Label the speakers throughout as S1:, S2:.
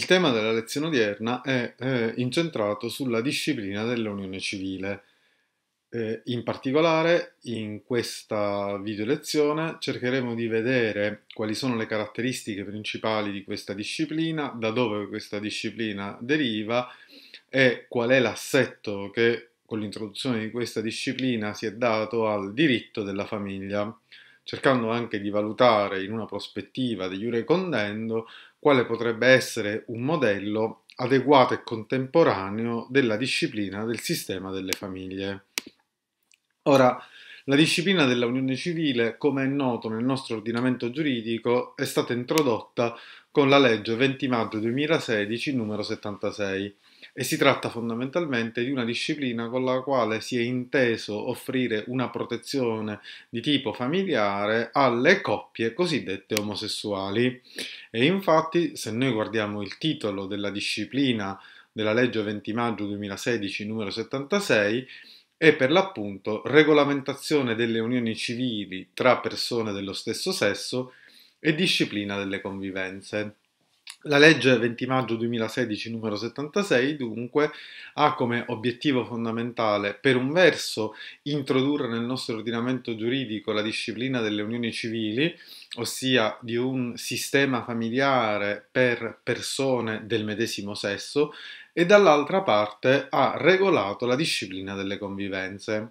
S1: Il tema della lezione odierna è eh, incentrato sulla disciplina dell'unione civile. Eh, in particolare, in questa video lezione cercheremo di vedere quali sono le caratteristiche principali di questa disciplina, da dove questa disciplina deriva e qual è l'assetto che con l'introduzione di questa disciplina si è dato al diritto della famiglia cercando anche di valutare in una prospettiva di iure condendo quale potrebbe essere un modello adeguato e contemporaneo della disciplina del sistema delle famiglie. Ora, la disciplina della unione civile, come è noto nel nostro ordinamento giuridico, è stata introdotta con la legge 20 maggio 2016 numero 76 e si tratta fondamentalmente di una disciplina con la quale si è inteso offrire una protezione di tipo familiare alle coppie cosiddette omosessuali. E infatti, se noi guardiamo il titolo della disciplina della legge 20 maggio 2016 numero 76, è per l'appunto regolamentazione delle unioni civili tra persone dello stesso sesso e disciplina delle convivenze. La legge 20 maggio 2016 numero 76 dunque ha come obiettivo fondamentale per un verso introdurre nel nostro ordinamento giuridico la disciplina delle unioni civili, ossia di un sistema familiare per persone del medesimo sesso e dall'altra parte ha regolato la disciplina delle convivenze.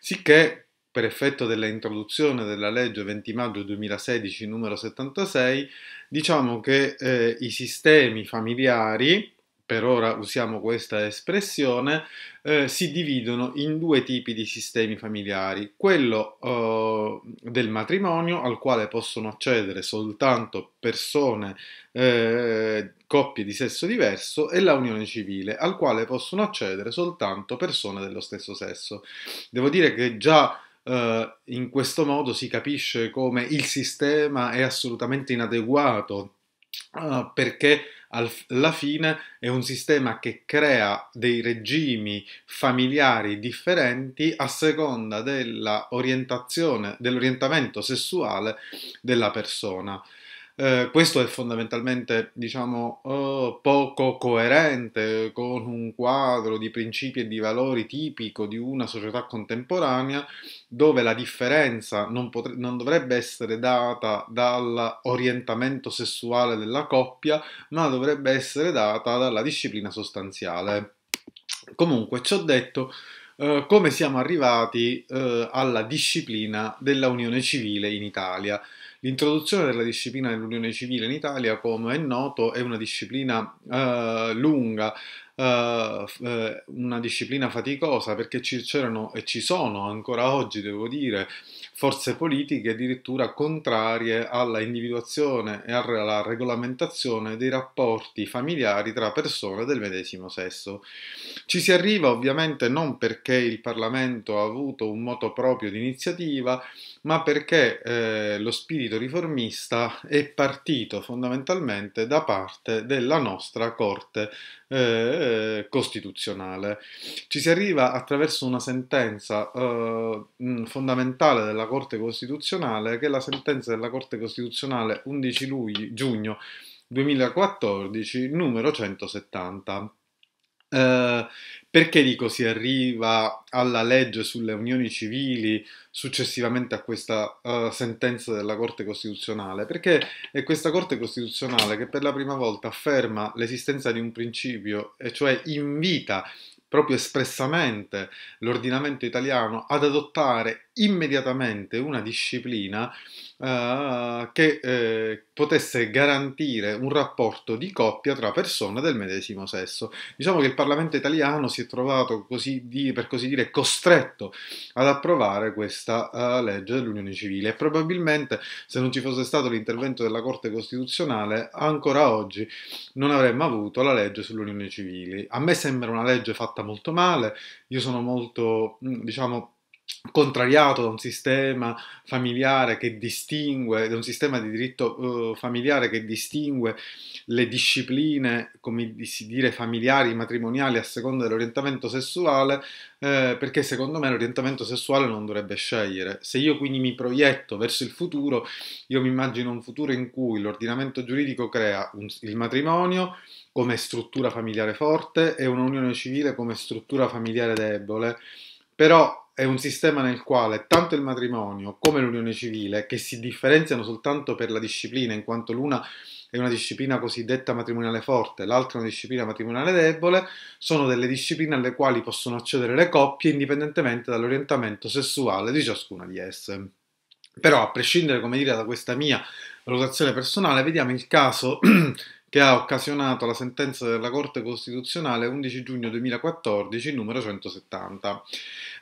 S1: Sicché per effetto dell'introduzione della legge 20 maggio 2016 numero 76, diciamo che eh, i sistemi familiari, per ora usiamo questa espressione, eh, si dividono in due tipi di sistemi familiari, quello eh, del matrimonio al quale possono accedere soltanto persone, eh, coppie di sesso diverso e la unione civile al quale possono accedere soltanto persone dello stesso sesso. Devo dire che già eh, in questo modo si capisce come il sistema è assolutamente inadeguato eh, perché alla fine è un sistema che crea dei regimi familiari differenti a seconda dell'orientamento sessuale della persona. Eh, questo è fondamentalmente, diciamo, eh, poco coerente con un quadro di principi e di valori tipico di una società contemporanea dove la differenza non, potre- non dovrebbe essere data dall'orientamento sessuale della coppia, ma dovrebbe essere data dalla disciplina sostanziale. Comunque, ci ho detto, Uh, come siamo arrivati uh, alla disciplina della unione civile in Italia. L'introduzione della disciplina dell'unione civile in Italia, come è noto, è una disciplina eh, lunga, Uh, una disciplina faticosa perché ci, c'erano e ci sono ancora oggi, devo dire, forze politiche addirittura contrarie alla individuazione e alla regolamentazione dei rapporti familiari tra persone del medesimo sesso. Ci si arriva ovviamente non perché il Parlamento ha avuto un moto proprio di iniziativa, ma perché eh, lo spirito riformista è partito fondamentalmente da parte della nostra Corte eh, eh Costituzionale. Ci si arriva attraverso una sentenza eh, fondamentale della Corte Costituzionale, che è la sentenza della Corte Costituzionale 11 luglio, giugno 2014, numero 170. Eh, perché dico si arriva alla legge sulle unioni civili successivamente a questa uh, sentenza della Corte Costituzionale? Perché è questa Corte Costituzionale che per la prima volta afferma l'esistenza di un principio, e cioè invita proprio espressamente l'ordinamento italiano ad adottare immediatamente una disciplina uh, che eh, potesse garantire un rapporto di coppia tra persone del medesimo sesso. Diciamo che il Parlamento italiano si è trovato, così di, per così dire, costretto ad approvare questa uh, legge dell'unione civile e probabilmente se non ci fosse stato l'intervento della Corte Costituzionale ancora oggi non avremmo avuto la legge sull'unione civile. A me sembra una legge fatta molto male, io sono molto, mm, diciamo, contrariato da un sistema familiare che distingue, da un sistema di diritto uh, familiare che distingue le discipline, come si dire, familiari, matrimoniali a seconda dell'orientamento sessuale, eh, perché secondo me l'orientamento sessuale non dovrebbe scegliere. Se io quindi mi proietto verso il futuro, io mi immagino un futuro in cui l'ordinamento giuridico crea un, il matrimonio come struttura familiare forte e un'unione civile come struttura familiare debole, però è un sistema nel quale tanto il matrimonio come l'unione civile, che si differenziano soltanto per la disciplina, in quanto l'una è una disciplina cosiddetta matrimoniale forte, l'altra è una disciplina matrimoniale debole, sono delle discipline alle quali possono accedere le coppie indipendentemente dall'orientamento sessuale di ciascuna di esse. Però, a prescindere, come dire, da questa mia valutazione personale, vediamo il caso che ha occasionato la sentenza della Corte Costituzionale 11 giugno 2014 numero 170.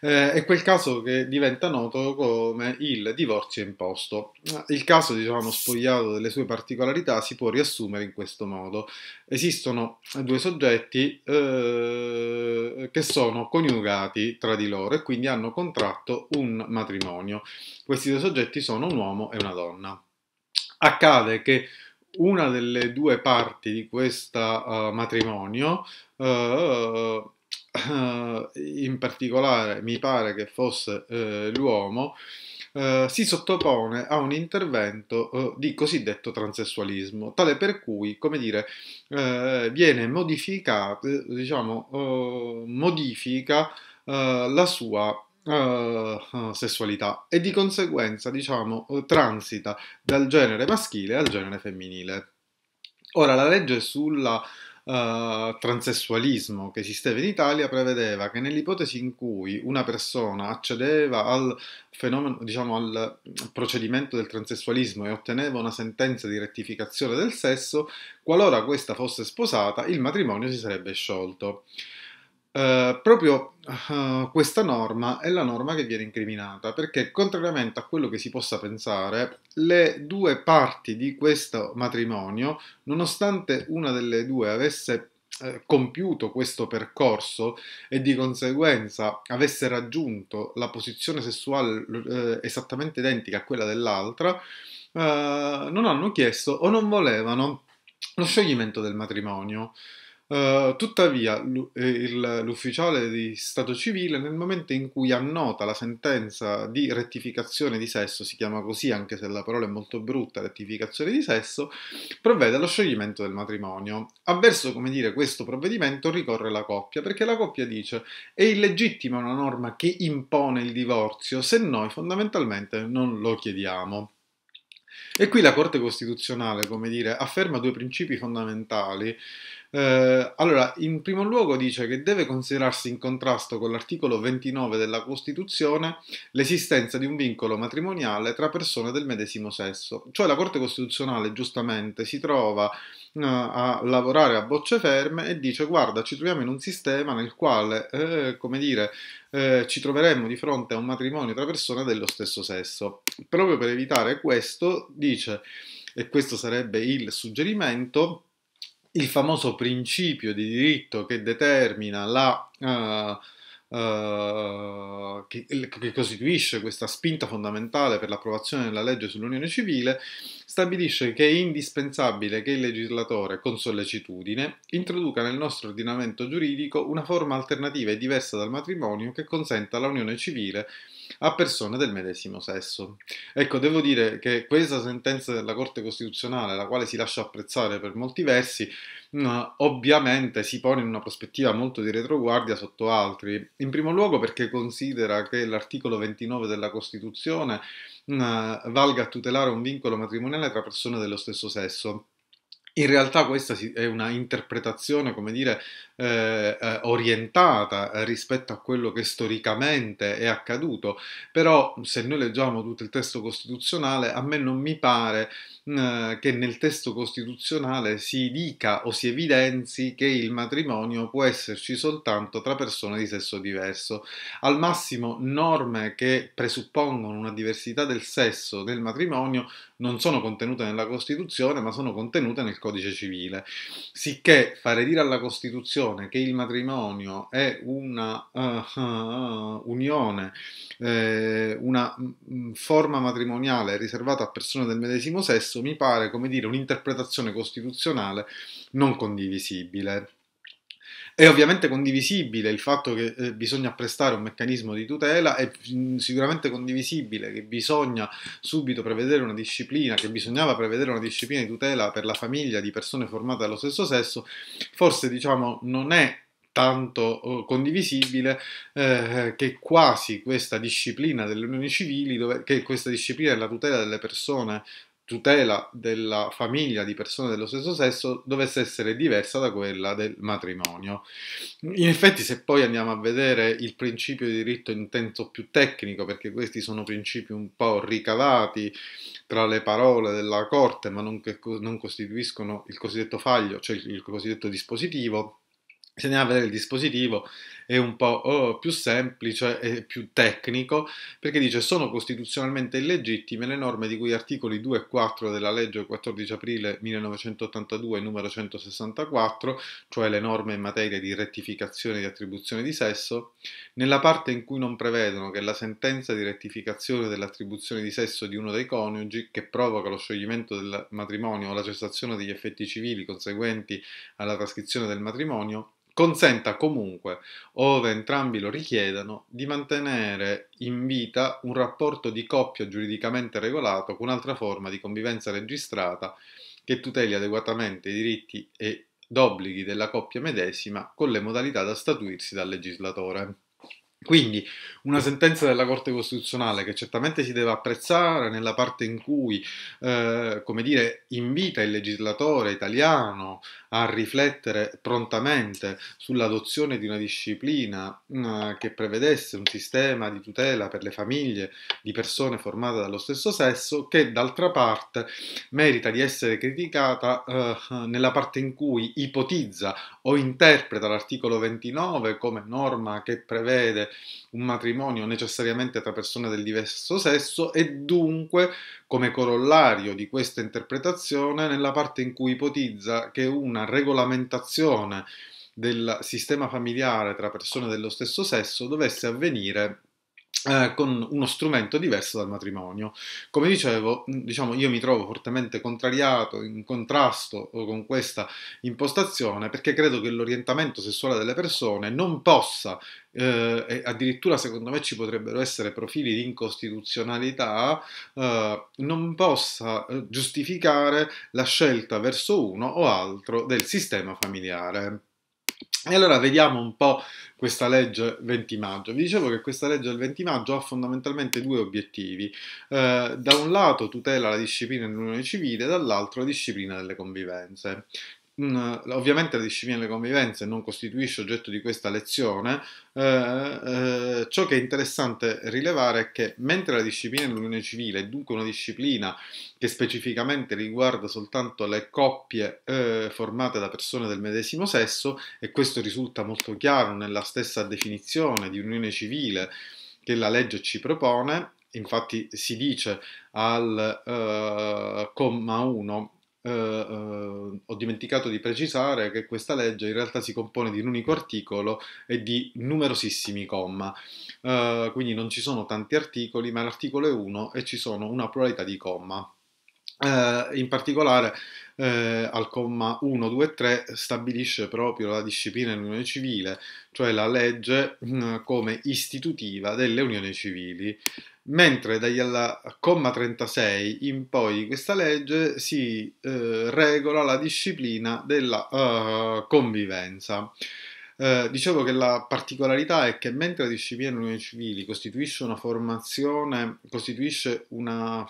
S1: Eh, è quel caso che diventa noto come il divorzio imposto. Il caso, diciamo, spogliato delle sue particolarità si può riassumere in questo modo. Esistono due soggetti eh, che sono coniugati tra di loro e quindi hanno contratto un matrimonio. Questi due soggetti sono un uomo e una donna accade che una delle due parti di questo uh, eh, matrimonio, uh, uh, in particolare mi pare che fosse l'uomo, si sottopone a un intervento di cosiddetto transessualismo, tale per cui, come dire, viene modificato, diciamo, modifica la sua Ah, ah, sessualità e di conseguenza, diciamo, eh, transita dal genere maschile al genere femminile. Ora, la legge sulla Uh, transessualismo che esisteva in Italia prevedeva che nell'ipotesi in cui una persona accedeva al fenomeno, diciamo al procedimento del transessualismo e otteneva una sentenza di rettificazione del sesso, qualora questa fosse sposata, il matrimonio si sarebbe sciolto. Eh, proprio eh, questa norma è la norma che viene incriminata perché, contrariamente a quello che si possa pensare, le due parti di questo matrimonio, nonostante una delle due avesse eh, compiuto questo percorso e di conseguenza avesse raggiunto la posizione sessuale eh, esattamente identica a quella dell'altra, eh, non hanno chiesto o non volevano lo scioglimento del matrimonio. Uh, tuttavia, eh, l'ufficiale di Stato civile, nel momento in cui annota la sentenza di rettificazione di sesso, si chiama così anche se la parola è molto brutta, rettificazione di sesso, provvede allo scioglimento del matrimonio. Avverso, come dire, questo provvedimento ricorre la coppia, perché la coppia dice è illegittima una norma che impone il divorzio se noi fondamentalmente non lo chiediamo. E qui la Corte Costituzionale, come dire, afferma due principi fondamentali eh, allora, in primo luogo dice che deve considerarsi in contrasto con l'articolo 29 della Costituzione l'esistenza di un vincolo matrimoniale tra persone del medesimo sesso. Cioè la Corte Costituzionale giustamente si trova eh, a lavorare a bocce ferme e dice guarda ci troviamo in un sistema nel quale, eh, come dire, eh, ci troveremmo di fronte a un matrimonio tra persone dello stesso sesso. Proprio per evitare questo dice, e questo sarebbe il suggerimento, il famoso principio di diritto che determina la... Uh, Uh, che, che, costituisce questa spinta fondamentale per l'approvazione della legge sull'unione civile, stabilisce che è indispensabile che il legislatore, con sollecitudine, introduca nel nostro ordinamento giuridico una forma alternativa e diversa dal matrimonio che consenta l'unione civile a persone del medesimo sesso. Ecco, devo dire che questa sentenza della Corte Costituzionale, la quale si lascia apprezzare per molti versi, mm, ovviamente si pone in una prospettiva molto di retroguardia sotto altri. In primo luogo perché considera che l'articolo 29 della Costituzione valga a tutelare un vincolo matrimoniale tra persone dello stesso sesso. In realtà questa è una interpretazione, come dire, eh, eh orientata eh, rispetto a quello che storicamente è accaduto, però se noi leggiamo tutto il testo costituzionale a me non mi pare che nel testo costituzionale si dica o si evidenzi che il matrimonio può esserci soltanto tra persone di sesso diverso. Al massimo norme che presuppongono una diversità del sesso nel matrimonio non sono contenute nella Costituzione, ma sono contenute nel codice civile. Sicché fare dire alla Costituzione che il matrimonio è una uh, uh, unione, eh, una forma matrimoniale riservata a persone del medesimo sesso, stesso mi pare, come dire, un'interpretazione costituzionale non condivisibile. È ovviamente condivisibile il fatto che eh, bisogna prestare un meccanismo di tutela, è mm, sicuramente condivisibile che bisogna subito prevedere una disciplina, che bisognava prevedere una disciplina di tutela per la famiglia di persone formate dallo stesso sesso, forse diciamo non è tanto eh, condivisibile eh, che quasi questa disciplina delle unioni civili, dove, che questa disciplina della tutela delle persone tutela della famiglia di persone dello stesso sesso dovesse essere diversa da quella del matrimonio. In effetti, se poi andiamo a vedere il principio di diritto in senso più tecnico, perché questi sono principi un po' ricavati tra le parole della Corte, ma non, che, non costituiscono il cosiddetto faglio, cioè il cosiddetto dispositivo, se andiamo a vedere il dispositivo, è un po' oh, più semplice e più tecnico, perché dice sono costituzionalmente illegittime le norme di cui articoli 2 e 4 della legge 14 aprile 1982 numero 164, cioè le norme in materia di rettificazione di attribuzione di sesso, nella parte in cui non prevedono che la sentenza di rettificazione dell'attribuzione di sesso di uno dei coniugi che provoca lo scioglimento del matrimonio o la cessazione degli effetti civili conseguenti alla trascrizione del matrimonio consenta comunque, ove entrambi lo richiedano, di mantenere in vita un rapporto di coppia giuridicamente regolato con un'altra forma di convivenza registrata che tuteli adeguatamente i diritti ed obblighi della coppia medesima con le modalità da statuirsi dal legislatore. Quindi una sentenza della Corte Costituzionale che certamente si deve apprezzare nella parte in cui, eh, come dire, invita il legislatore italiano a riflettere prontamente sull'adozione di una disciplina eh, che prevedesse un sistema di tutela per le famiglie di persone formate dallo stesso sesso, che d'altra parte merita di essere criticata eh, nella parte in cui ipotizza o interpreta l'articolo 29 come norma che prevede un matrimonio necessariamente tra persone del diverso sesso e dunque, come corollario di questa interpretazione, nella parte in cui ipotizza che una regolamentazione del sistema familiare tra persone dello stesso sesso dovesse avvenire eh, con uno strumento diverso dal matrimonio. Come dicevo, diciamo, io mi trovo fortemente contrariato, in contrasto eh, con questa impostazione, perché credo che l'orientamento sessuale delle persone non possa, eh, addirittura secondo me ci potrebbero essere profili di incostituzionalità, eh, non possa eh, giustificare la scelta verso uno o altro del sistema familiare. E allora vediamo un po' questa legge 20 maggio. Vi dicevo che questa legge del 20 maggio ha fondamentalmente due obiettivi. Eh, da un lato tutela la disciplina dell'unione civile, dall'altro la disciplina delle convivenze. Mm, ovviamente la disciplina delle convivenze non costituisce oggetto di questa lezione, eh, eh, ciò che è interessante rilevare è che mentre la disciplina dell'unione civile è dunque una disciplina che specificamente riguarda soltanto le coppie eh, formate da persone del medesimo sesso, e questo risulta molto chiaro nella stessa definizione di unione civile che la legge ci propone, infatti si dice al eh, comma 1 eh, eh, ho dimenticato di precisare che questa legge in realtà si compone di un unico articolo e di numerosissimi comma, eh, quindi non ci sono tanti articoli, ma l'articolo è uno e ci sono una pluralità di comma. Eh, in particolare eh, al comma 1, 2 e 3 stabilisce proprio la disciplina dell'unione civile, cioè la legge mm, come istitutiva delle unioni civili mentre dal comma 36 in poi di questa legge si eh, regola la disciplina della uh, convivenza. Eh, dicevo che la particolarità è che mentre la disciplina delle unioni civili costituisce una formazione, costituisce una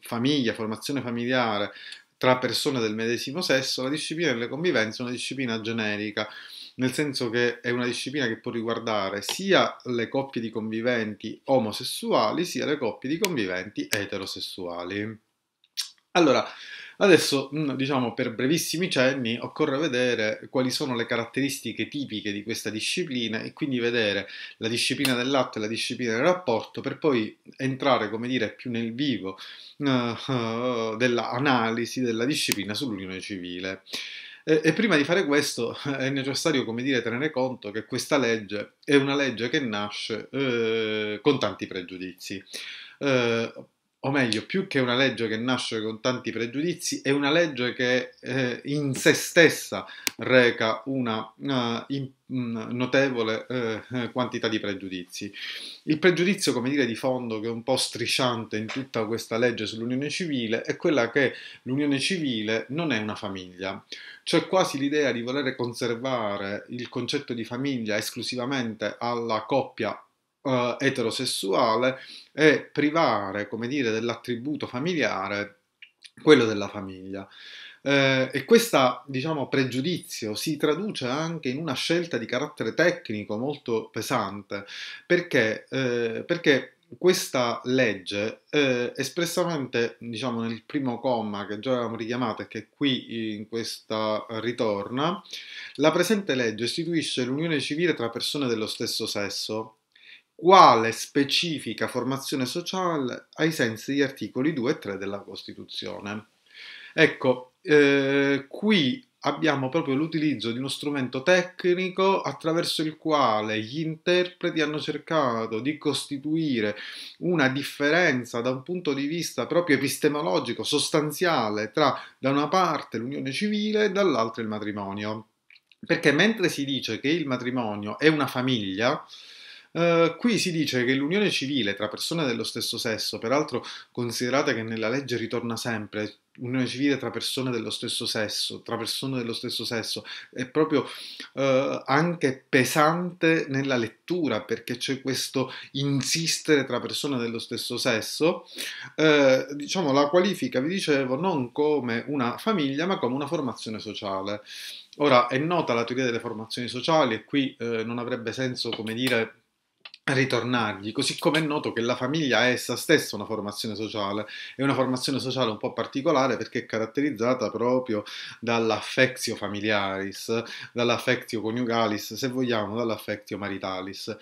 S1: famiglia, formazione familiare tra persone del medesimo sesso, la disciplina delle convivenze è una disciplina generica nel senso che è una disciplina che può riguardare sia le coppie di conviventi omosessuali sia le coppie di conviventi eterosessuali. Allora, adesso mm, diciamo per brevissimi cenni occorre vedere quali sono le caratteristiche tipiche di questa disciplina e quindi vedere la disciplina dell'atto e la disciplina del rapporto per poi entrare, come dire, più nel vivo uh, dell'analisi della disciplina sull'unione civile. E, e prima di fare questo è necessario, come dire, tenere conto che questa legge è una legge che nasce eh, con tanti pregiudizi. Eh, o meglio, più che una legge che nasce con tanti pregiudizi, è una legge che eh, in se stessa reca una uh, eh, in, mm, notevole uh, quantità di pregiudizi. Il pregiudizio, come dire, di fondo che è un po' strisciante in tutta questa legge sull'unione civile è quella che l'unione civile non è una famiglia. C'è quasi l'idea di voler conservare il concetto di famiglia esclusivamente alla coppia uh, eterosessuale e privare, come dire, dell'attributo familiare quello della famiglia. Eh, e questo diciamo, pregiudizio si traduce anche in una scelta di carattere tecnico molto pesante, perché, eh, perché questa legge eh, espressamente, diciamo, nel primo comma che già avevamo richiamato e che qui in questa ritorna, la presente legge istituisce l'unione civile tra persone dello stesso sesso quale specifica formazione sociale ai sensi degli articoli 2 e 3 della Costituzione. Ecco, eh, qui abbiamo proprio l'utilizzo di uno strumento tecnico attraverso il quale gli interpreti hanno cercato di costituire una differenza da un punto di vista proprio epistemologico, sostanziale, tra da una parte l'unione civile e dall'altra il matrimonio. Perché mentre si dice che il matrimonio è una famiglia, eh, qui si dice che l'unione civile tra persone dello stesso sesso, peraltro considerate che nella legge ritorna sempre unione civile tra persone dello stesso sesso, tra persone dello stesso sesso, è proprio eh, anche pesante nella lettura perché c'è questo insistere tra persone dello stesso sesso, eh, diciamo la qualifica, vi dicevo, non come una famiglia ma come una formazione sociale. Ora è nota la teoria delle formazioni sociali e qui eh, non avrebbe senso, come dire, ritornargli, così come è noto che la famiglia è essa stessa una formazione sociale, è una formazione sociale un po' particolare perché è caratterizzata proprio dall'affectio familiaris, dall'affectio coniugalis, se vogliamo, dall'affectio maritalis.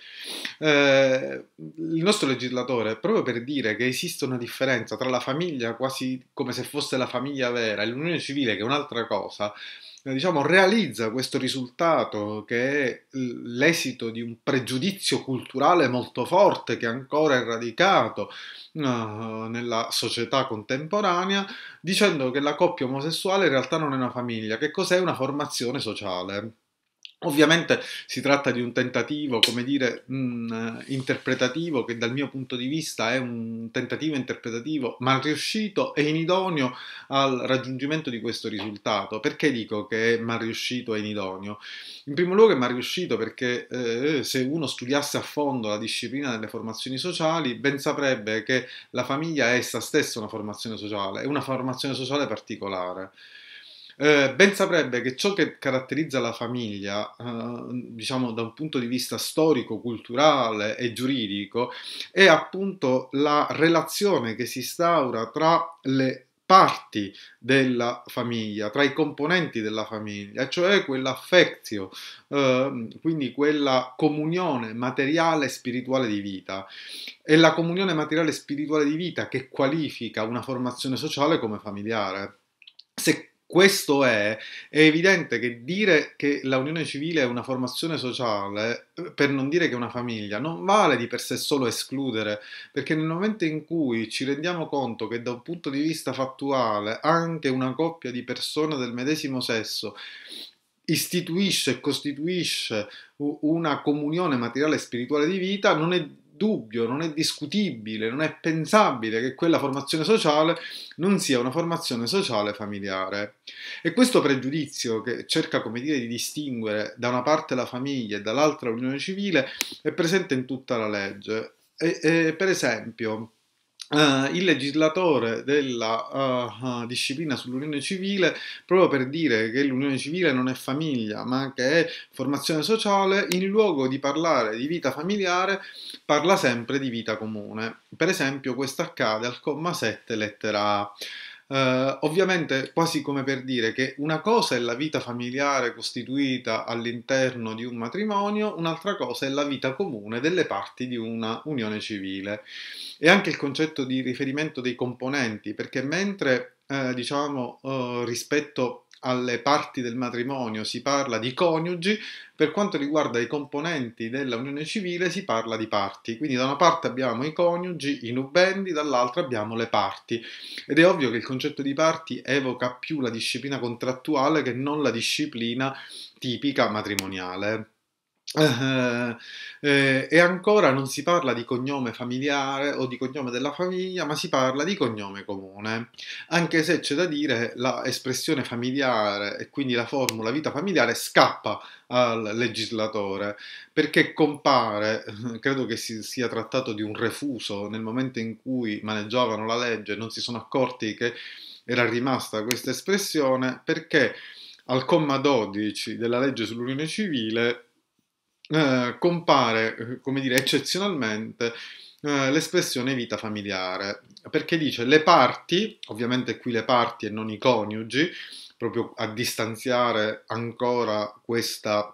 S1: Eh, il nostro legislatore, proprio per dire che esiste una differenza tra la famiglia quasi come se fosse la famiglia vera e l'unione civile che è un'altra cosa, eh, diciamo, realizza questo risultato che è l'esito di un pregiudizio culturale molto forte che ancora è radicato uh, nella società contemporanea, dicendo che la coppia omosessuale in realtà non è una famiglia, che cos'è una formazione sociale. Ovviamente si tratta di un tentativo, come dire, mh, eh, interpretativo che dal mio punto di vista è un tentativo interpretativo, mal riuscito e inidoneo al raggiungimento di questo risultato. Perché dico che è mal riuscito e inidoneo? In primo luogo è mal riuscito perché eh, se uno studiasse a fondo la disciplina delle formazioni sociali, ben saprebbe che la famiglia è essa stessa una formazione sociale, è una formazione sociale particolare. Eh, ben saprebbe che ciò che caratterizza la famiglia, eh, diciamo da un punto di vista storico, culturale e giuridico, è appunto la relazione che si instaura tra le parti della famiglia, tra i componenti della famiglia, cioè quell'affezio, eh, quindi quella comunione materiale e spirituale di vita. È la comunione materiale e spirituale di vita che qualifica una formazione sociale come familiare. Se questo è, è evidente che dire che la unione civile è una formazione sociale, eh, per non dire che è una famiglia, non vale di per sé solo escludere, perché nel momento in cui ci rendiamo conto che da un punto di vista fattuale anche una coppia di persone del medesimo sesso istituisce e costituisce una comunione materiale e spirituale di vita, non è dubbio, non è discutibile, non è pensabile che quella formazione sociale non sia una formazione sociale familiare. E questo pregiudizio che cerca, come dire, di distinguere da una parte la famiglia e dall'altra l'unione civile è presente in tutta la legge. E, e, per esempio, Uh, il legislatore della uh, disciplina sull'unione civile, proprio per dire che l'unione civile non è famiglia, ma che è formazione sociale, in luogo di parlare di vita familiare, parla sempre di vita comune. Per esempio, questo accade al comma 7, lettera A. Uh, ovviamente, quasi come per dire che una cosa è la vita familiare costituita all'interno di un matrimonio, un'altra cosa è la vita comune delle parti di una unione civile. E anche il concetto di riferimento dei componenti, perché mentre eh, diciamo eh, rispetto alle parti del matrimonio si parla di coniugi, per quanto riguarda i componenti della unione civile si parla di parti, quindi da una parte abbiamo i coniugi, i nubendi, dall'altra abbiamo le parti ed è ovvio che il concetto di parti evoca più la disciplina contrattuale che non la disciplina tipica matrimoniale. Uh, eh, e ancora non si parla di cognome familiare o di cognome della famiglia, ma si parla di cognome comune, anche se c'è da dire l'espressione familiare e quindi la formula vita familiare scappa al legislatore perché compare, credo che si sia trattato di un refuso nel momento in cui maneggiavano la legge, non si sono accorti che era rimasta questa espressione perché al comma 12 della legge sull'unione civile eh, compare, eh, come dire, eccezionalmente eh, l'espressione vita familiare, perché dice le parti, ovviamente qui le parti e non i coniugi, proprio a distanziare ancora questa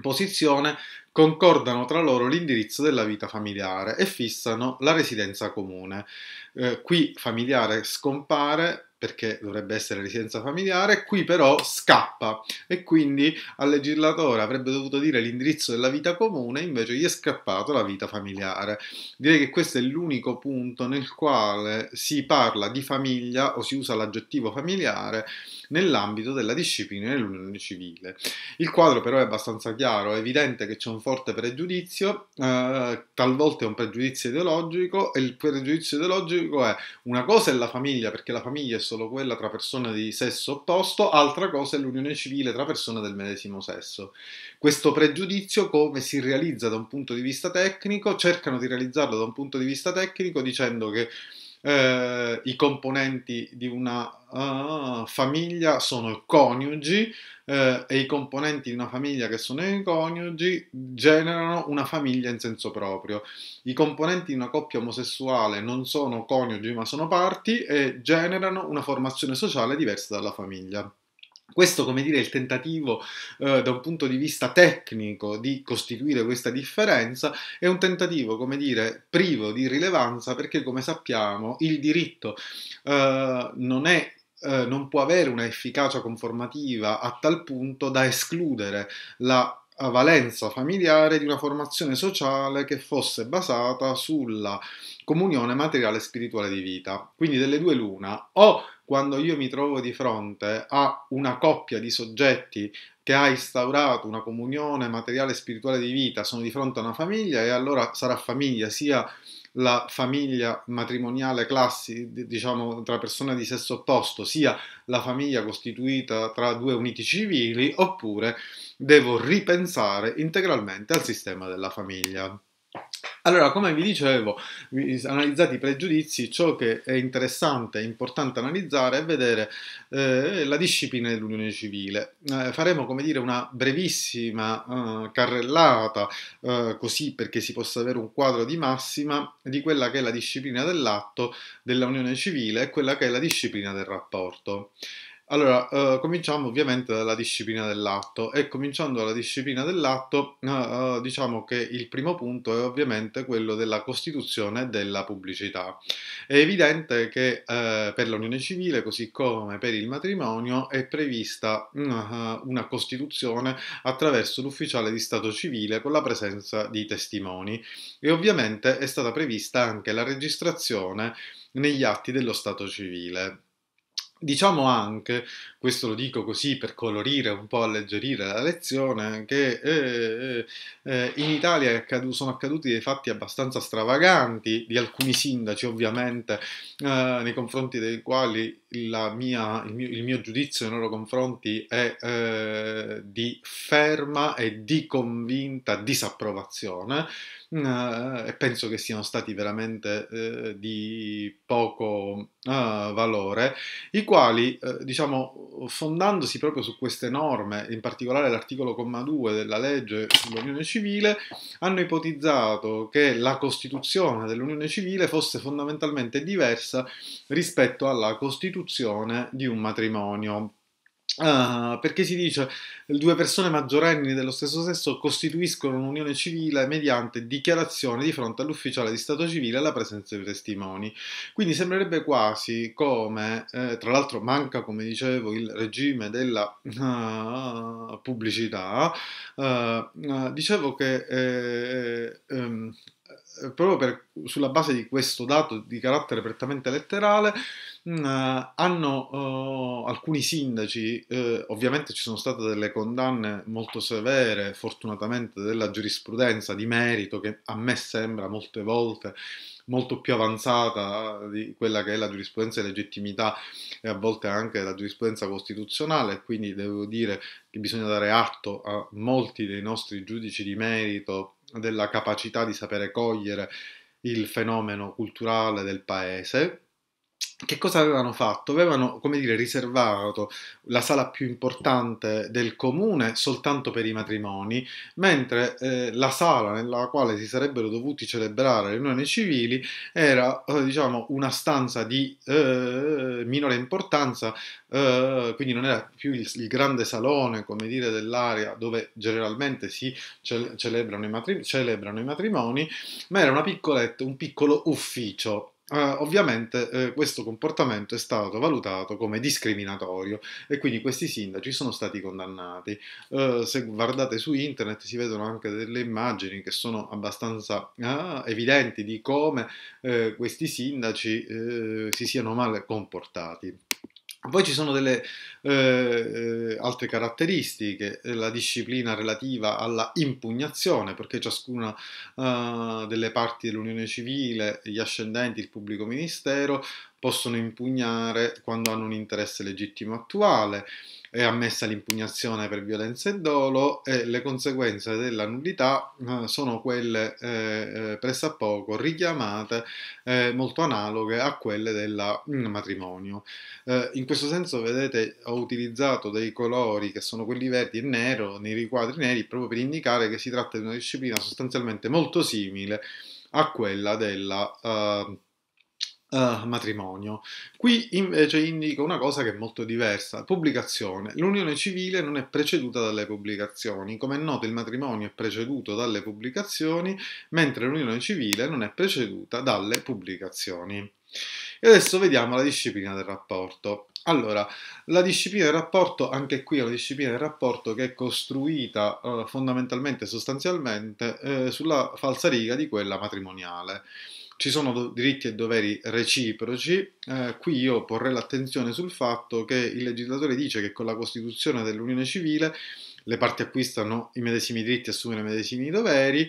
S1: posizione, concordano tra loro l'indirizzo della vita familiare e fissano la residenza comune. Eh, qui familiare scompare perché dovrebbe essere residenza familiare, qui però scappa e quindi al legislatore avrebbe dovuto dire l'indirizzo della vita comune, invece gli è scappato la vita familiare. Direi che questo è l'unico punto nel quale si parla di famiglia o si usa l'aggettivo familiare nell'ambito della disciplina dell'unione civile. Il quadro però è abbastanza chiaro, è evidente che c'è un forte pregiudizio, eh, talvolta è un pregiudizio ideologico e il pregiudizio ideologico è una cosa è la famiglia perché la famiglia è solo quella tra persone di sesso opposto, altra cosa è l'unione civile tra persone del medesimo sesso. Questo pregiudizio come si realizza da un punto di vista tecnico? Cercano di realizzarlo da un punto di vista tecnico dicendo che eh, i componenti di una Ah, famiglia sono i coniugi eh, e i componenti di una famiglia che sono i coniugi generano una famiglia in senso proprio. I componenti di una coppia omosessuale non sono coniugi ma sono parti e generano una formazione sociale diversa dalla famiglia. Questo, come dire, è il tentativo eh, da un punto di vista tecnico di costituire questa differenza è un tentativo, come dire, privo di rilevanza perché, come sappiamo, il diritto eh, non è eh, non può avere una efficacia conformativa a tal punto da escludere la valenza familiare di una formazione sociale che fosse basata sulla comunione materiale e spirituale di vita. Quindi delle due l'una, o quando io mi trovo di fronte a una coppia di soggetti che ha instaurato una comunione materiale e spirituale di vita, sono di fronte a una famiglia e allora sarà famiglia sia la famiglia matrimoniale classica, diciamo tra persone di sesso opposto, sia la famiglia costituita tra due uniti civili, oppure devo ripensare integralmente al sistema della famiglia. Allora, come vi dicevo, analizzati i pregiudizi, ciò che è interessante e importante analizzare è vedere eh, la disciplina dell'unione civile. Eh, faremo, come dire, una brevissima eh, carrellata, eh, così perché si possa avere un quadro di massima di quella che è la disciplina dell'atto dell'unione civile e quella che è la disciplina del rapporto. Allora, eh, cominciamo ovviamente dalla disciplina dell'atto e cominciando dalla disciplina dell'atto eh, eh, diciamo che il primo punto è ovviamente quello della costituzione della pubblicità. È evidente che eh, per l'unione civile, così come per il matrimonio, è prevista una, mm, eh, una costituzione attraverso l'ufficiale di Stato civile con la presenza di testimoni e ovviamente è stata prevista anche la registrazione negli atti dello Stato civile. Diciamo anche, questo lo dico così per colorire un po', alleggerire la lezione, che eh, eh, eh in Italia accadu- sono accaduti dei fatti abbastanza stravaganti di alcuni sindaci, ovviamente, eh, nei confronti dei quali mia, il, mio, il, mio, giudizio nei loro confronti è eh, di ferma e di convinta disapprovazione. Mm, eh, e penso che siano stati veramente eh, di poco eh, valore, i quali, eh, diciamo, fondandosi proprio su queste norme, in particolare l'articolo comma 2 della legge sull'Unione Civile, hanno ipotizzato che la Costituzione dell'Unione Civile fosse fondamentalmente diversa rispetto alla Costituzione di un matrimonio. Uh, perché si dice due persone maggiorenni dello stesso sesso costituiscono un'unione civile mediante dichiarazione di fronte all'ufficiale di stato civile alla presenza di testimoni. Quindi sembrerebbe quasi come, eh, tra l'altro manca come dicevo il regime della uh, pubblicità, uh, dicevo che eh, ehm, eh, proprio per, sulla base di questo dato di carattere prettamente letterale, mh, mm, eh, hanno uh, alcuni sindaci, eh, ovviamente ci sono state delle condanne molto severe, fortunatamente della giurisprudenza di merito, che a me sembra molte volte molto più avanzata di quella che è la giurisprudenza di legittimità e a volte anche la giurisprudenza costituzionale, quindi devo dire che bisogna dare atto a molti dei nostri giudici di merito della capacità di sapere cogliere il fenomeno culturale del paese che cosa avevano fatto? Avevano, come dire, riservato la sala più importante del comune soltanto per i matrimoni, mentre eh, la sala nella quale si sarebbero dovuti celebrare le unioni civili era, eh, diciamo, una stanza di eh, minore importanza, eh, quindi non era più il, il grande salone, come dire, dell'area dove generalmente si ce- celebrano, i matri- celebrano, i matrimoni, ma era un piccolo ufficio Uh, ovviamente eh, questo comportamento è stato valutato come discriminatorio e quindi questi sindaci sono stati condannati. Uh, se guardate su internet si vedono anche delle immagini che sono abbastanza uh, evidenti di come questi sindaci si siano male comportati. Poi ci sono delle eh, eh altre caratteristiche, eh, la disciplina relativa alla impugnazione, perché ciascuna eh, delle parti dell'Unione Civile, gli ascendenti, il pubblico ministero, possono impugnare quando hanno un interesse legittimo attuale, è ammessa l'impugnazione per violenza e dolo e le conseguenze della nullità eh, sono quelle eh, eh, pressappoco richiamate eh, molto analoghe a quelle del mm, matrimonio. Eh, in questo senso vedete ho utilizzato dei colori che sono quelli verdi e nero nei riquadri neri proprio per indicare che si tratta di una disciplina sostanzialmente molto simile a quella della uh, uh, matrimonio. Qui invece eh, cioè, indico una cosa che è molto diversa. Pubblicazione. L'unione civile non è preceduta dalle pubblicazioni. Come è noto il matrimonio è preceduto dalle pubblicazioni, mentre l'unione civile non è preceduta dalle pubblicazioni. E adesso vediamo la disciplina del rapporto. Allora, la disciplina del rapporto, anche qui è una disciplina del rapporto che è costruita eh, fondamentalmente, sostanzialmente, eh, sulla riga di quella matrimoniale ci sono diritti e doveri reciproci. Eh, qui io porrei l'attenzione sul fatto che il legislatore dice che con la Costituzione dell'Unione Civile le parti acquistano i medesimi diritti e assumono i medesimi doveri,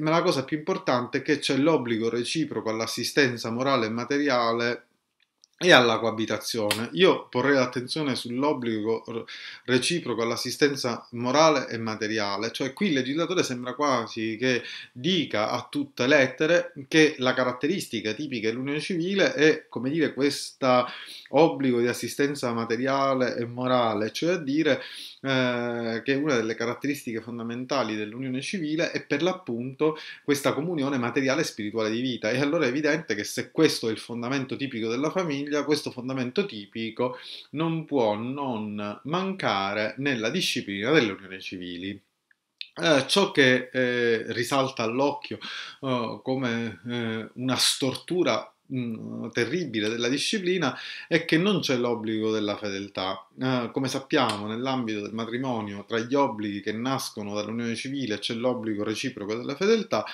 S1: ma la cosa più importante è che c'è l'obbligo reciproco all'assistenza morale e materiale e alla coabitazione. Io porrei l'attenzione sull'obbligo reciproco all'assistenza morale e materiale, cioè qui il legislatore sembra quasi che dica a tutte lettere che la caratteristica tipica dell'unione civile è, come dire, questo obbligo di assistenza materiale e morale, cioè a dire eh, che una delle caratteristiche fondamentali dell'unione civile è per l'appunto questa comunione materiale e spirituale di vita. E allora è evidente che se questo è il fondamento tipico della famiglia, famiglia, questo fondamento tipico non può non mancare nella disciplina delle unioni civili. Eh, ciò che eh, risalta all'occhio oh, eh, come una stortura terribile della disciplina è che non c'è l'obbligo della fedeltà. Eh, come sappiamo, nell'ambito del matrimonio, tra gli obblighi che nascono dall'unione civile c'è l'obbligo reciproco della fedeltà,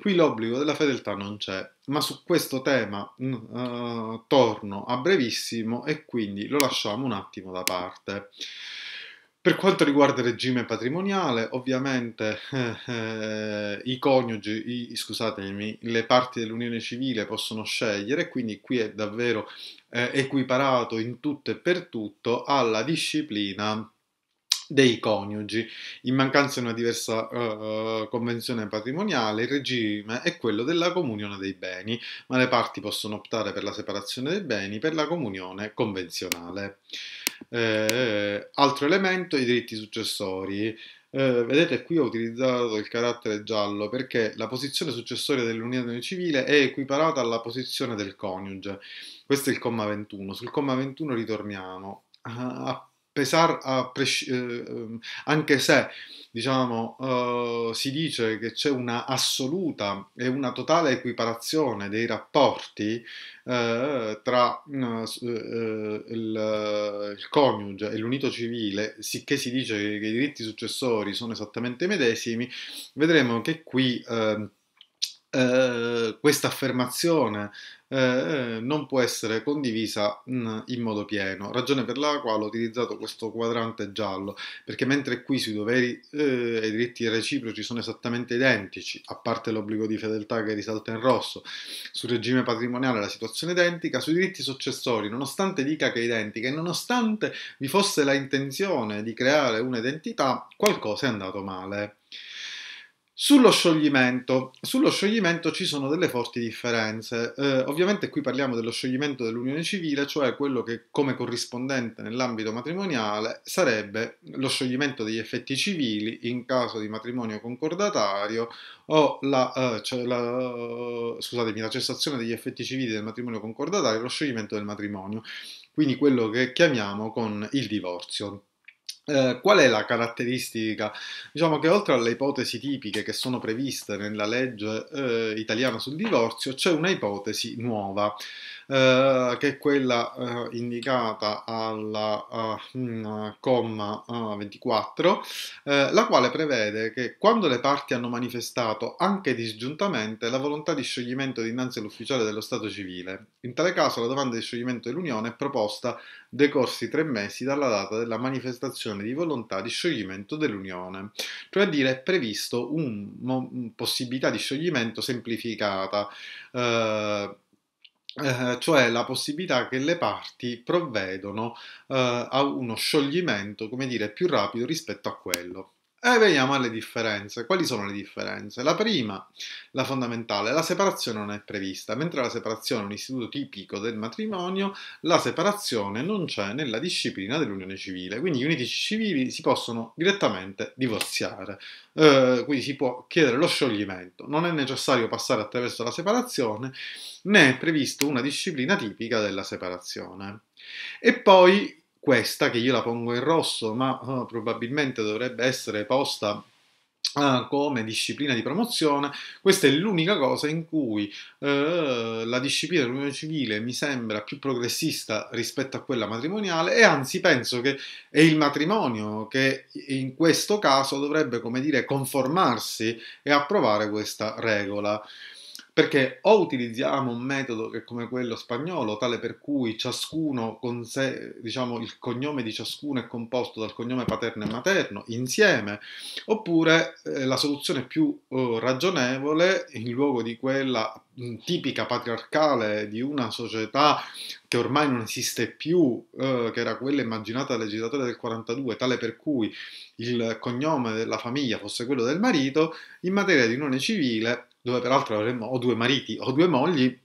S1: qui l'obbligo della fedeltà non c'è. Ma su questo tema mh, eh, torno a brevissimo e quindi lo lasciamo un attimo da parte. Per quanto riguarda il regime patrimoniale, ovviamente eh, eh i coniugi, i, scusatemi, le parti dell'unione civile possono scegliere, quindi qui è davvero eh, equiparato in tutto e per tutto alla disciplina dei coniugi. In mancanza di una diversa uh, convenzione patrimoniale, il regime è quello della comunione dei beni, ma le parti possono optare per la separazione dei beni per la comunione convenzionale. Eh, altro elemento, i diritti successori. Eh, vedete qui ho utilizzato il carattere giallo perché la posizione successoria dell'unione civile è equiparata alla posizione del coniuge. Questo è il comma 21. Sul comma 21 ritorniamo. Ah, pesar, pres- eh, ehm, anche se diciamo, eh, si dice che c'è una assoluta e una totale equiparazione dei rapporti eh, tra mm, eh, eh, il, il, coniuge e l'unito civile, sicché si dice che, i diritti successori sono esattamente i medesimi, vedremo che qui ehm, eh, questa affermazione eh, non può essere condivisa mh, mm, in modo pieno, ragione per la quale ho utilizzato questo quadrante giallo, perché mentre qui sui doveri eh, e i diritti reciproci sono esattamente identici, a parte l'obbligo di fedeltà che risalta in rosso, sul regime patrimoniale la situazione è identica, sui diritti successori, nonostante dica che è identica e nonostante vi fosse la intenzione di creare un'identità, qualcosa è andato male. Sullo scioglimento. Sullo scioglimento ci sono delle forti differenze. Eh, ovviamente qui parliamo dello scioglimento dell'unione civile, cioè quello che come corrispondente nell'ambito matrimoniale sarebbe lo scioglimento degli effetti civili in caso di matrimonio concordatario o la, eh, cioè la, scusatemi, la cessazione degli effetti civili del matrimonio concordatario, lo scioglimento del matrimonio, quindi quello che chiamiamo con il divorzio. Eh, qual è la caratteristica? Diciamo che oltre alle ipotesi tipiche che sono previste nella legge eh, italiana sul divorzio, c'è una ipotesi nuova. Eh, che è quella eh, indicata alla uh, comma uh, eh, 24, eh, la quale prevede che quando le parti hanno manifestato anche disgiuntamente la volontà di scioglimento dinanzi all'ufficiale dello Stato civile, in tale caso la domanda di scioglimento dell'Unione è proposta decorsi tre mesi dalla data della manifestazione di volontà di scioglimento dell'Unione, cioè a dire è previsto una un possibilità di scioglimento semplificata. Eh, eh, cioè la possibilità che le parti provvedono eh, a uno scioglimento, come dire, più rapido rispetto a quello e eh, veniamo alle differenze. Quali sono le differenze? La prima, la fondamentale, la separazione non è prevista. Mentre la separazione è un istituto tipico del matrimonio, la separazione non c'è nella disciplina dell'unione civile. Quindi gli unitici civili si possono direttamente divorziare. Eh, quindi si può chiedere lo scioglimento. Non è necessario passare attraverso la separazione, né è prevista una disciplina tipica della separazione. E poi questa che io la pongo in rosso, ma uh, probabilmente dovrebbe essere posta uh, come disciplina di promozione, questa è l'unica cosa in cui uh, la disciplina dell'unione civile mi sembra più progressista rispetto a quella matrimoniale e anzi penso che è il matrimonio che in questo caso dovrebbe, come dire, conformarsi e approvare questa regola perché o utilizziamo un metodo che è come quello spagnolo, tale per cui ciascuno con sé, diciamo, il cognome di ciascuno è composto dal cognome paterno e materno insieme, oppure eh, la soluzione più eh, ragionevole, in luogo di quella mm, tipica patriarcale di una società che ormai non esiste più, eh, che era quella immaginata dal legislatore del 42, tale per cui il cognome della famiglia fosse quello del marito, in materia di unione civile dove peraltro avremmo o due mariti o due mogli,